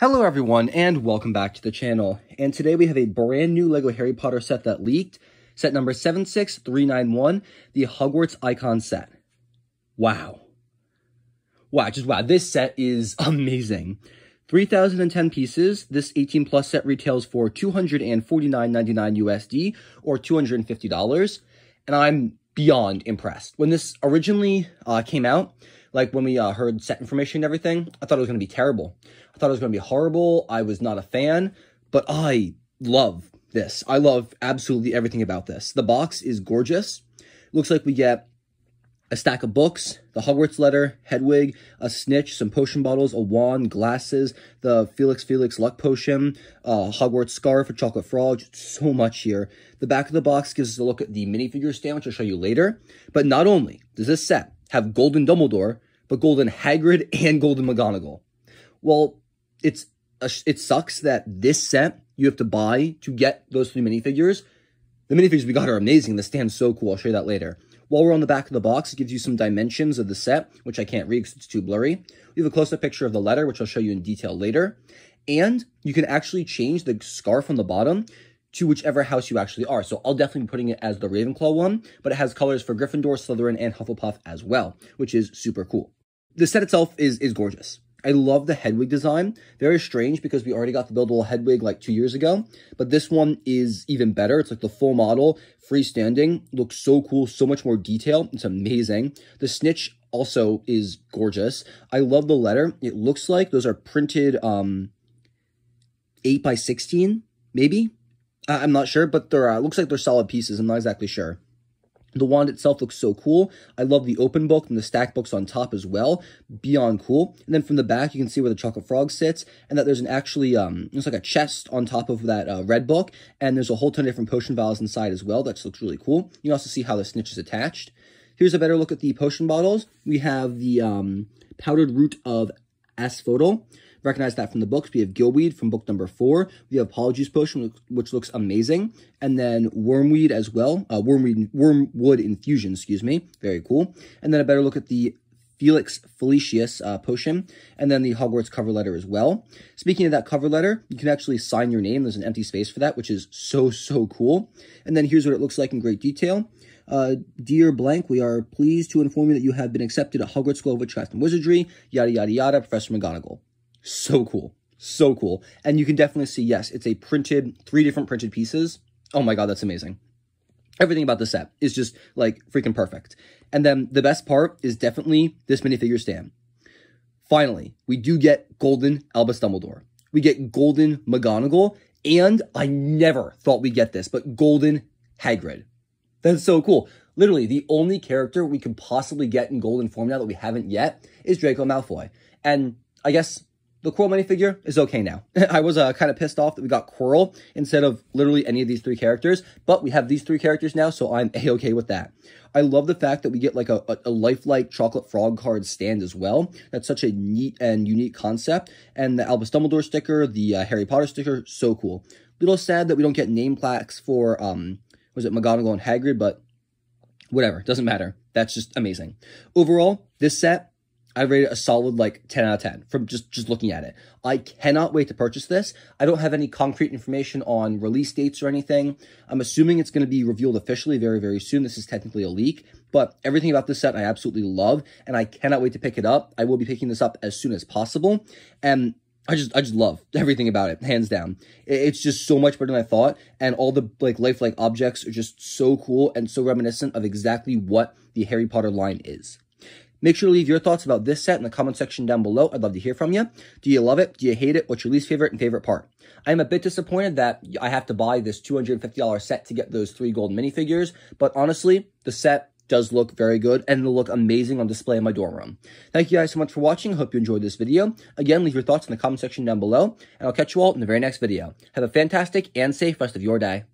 Hello everyone and welcome back to the channel. And today we have a brand new LEGO Harry Potter set that leaked, set number 76391, the Hogwarts Icon set. Wow. Wow, just wow, this set is amazing. 3,010 pieces, this 18 plus set retails for 249.99 USD or $250, and I'm beyond impressed. When this originally uh, came out, like when we uh, heard set information and everything, I thought it was going to be terrible. I thought it was going to be horrible. I was not a fan, but I love this. I love absolutely everything about this. The box is gorgeous. Looks like we get a stack of books, the Hogwarts letter, Hedwig, a snitch, some potion bottles, a wand, glasses, the Felix Felix luck potion, uh, Hogwarts scarf, a chocolate frog, so much here. The back of the box gives us a look at the minifigure stand, which I'll show you later. But not only does this set have Golden Dumbledore, but Golden Hagrid and Golden McGonagall. Well, it's a, uh, it sucks that this set you have to buy to get those three minifigures. The minifigures we got are amazing. The stand's so cool. I'll show you that later. While we're on the back of the box, it gives you some dimensions of the set, which I can't read because it's too blurry. We have a close-up picture of the letter, which I'll show you in detail later. And you can actually change the scarf on the bottom to whichever house you actually are. So I'll definitely be putting it as the Ravenclaw one, but it has colors for Gryffindor, Slytherin, and Hufflepuff as well, which is super cool the set itself is is gorgeous. I love the Hedwig design. Very strange because we already got the buildable Hedwig like two years ago, but this one is even better. It's like the full model, freestanding, looks so cool, so much more detail. It's amazing. The snitch also is gorgeous. I love the letter. It looks like those are printed um, 8 by 16 maybe. I'm not sure, but they're, uh, looks like they're solid pieces. I'm not exactly sure. The wand itself looks so cool. I love the open book and the stack books on top as well. Beyond cool. And then from the back, you can see where the chocolate frog sits and that there's an actually, um, it's like a chest on top of that uh, red book. And there's a whole ton of different potion vials inside as well. That looks really cool. You also see how the snitch is attached. Here's a better look at the potion bottles. We have the um, powdered root of Asphodel. Recognize that from the books. We have Gilweed from book number four. We have Apologies Potion, which looks amazing. And then Wormweed as well. Uh, wormweed, Wormwood Infusion, excuse me. Very cool. And then a better look at the Felix Felicius uh, potion, and then the Hogwarts cover letter as well. Speaking of that cover letter, you can actually sign your name. There's an empty space for that, which is so, so cool. And then here's what it looks like in great detail. Uh, dear blank, we are pleased to inform you that you have been accepted at Hogwarts School of Witchcraft and Wizardry, yada, yada, yada, Professor McGonagall. So cool. So cool. And you can definitely see, yes, it's a printed, three different printed pieces. Oh my God, that's amazing. Everything about the set is just like freaking perfect. And then the best part is definitely this minifigure stand. Finally, we do get Golden Albus Dumbledore. We get Golden McGonagall, and I never thought we'd get this, but Golden Hagrid. That's so cool. Literally, the only character we could possibly get in golden form now that we haven't yet is Draco Malfoy. And I guess the Quirrell minifigure is okay now. I was uh, kind of pissed off that we got Quirrell instead of literally any of these three characters, but we have these three characters now, so I'm a-okay with that. I love the fact that we get like a, a, a lifelike chocolate frog card stand as well. That's such a neat and unique concept. And the Albus Dumbledore sticker, the uh, Harry Potter sticker, so cool. Little sad that we don't get name plaques for, um, was it McGonagall and Hagrid, but whatever, doesn't matter. That's just amazing. Overall, this set, I rated a solid like 10 out of 10 from just just looking at it. I cannot wait to purchase this. I don't have any concrete information on release dates or anything. I'm assuming it's going to be revealed officially very very soon. This is technically a leak, but everything about this set I absolutely love and I cannot wait to pick it up. I will be picking this up as soon as possible. And I just I just love everything about it, hands down. It's just so much better than I thought, and all the like lifelike objects are just so cool and so reminiscent of exactly what the Harry Potter line is. Make sure to leave your thoughts about this set in the comment section down below. I'd love to hear from you. Do you love it? Do you hate it? What's your least favorite and favorite part? I am a bit disappointed that I have to buy this $250 set to get those three gold minifigures, but honestly, the set does look very good and it'll look amazing on display in my dorm room. Thank you guys so much for watching. I Hope you enjoyed this video. Again, leave your thoughts in the comment section down below and I'll catch you all in the very next video. Have a fantastic and safe rest of your day.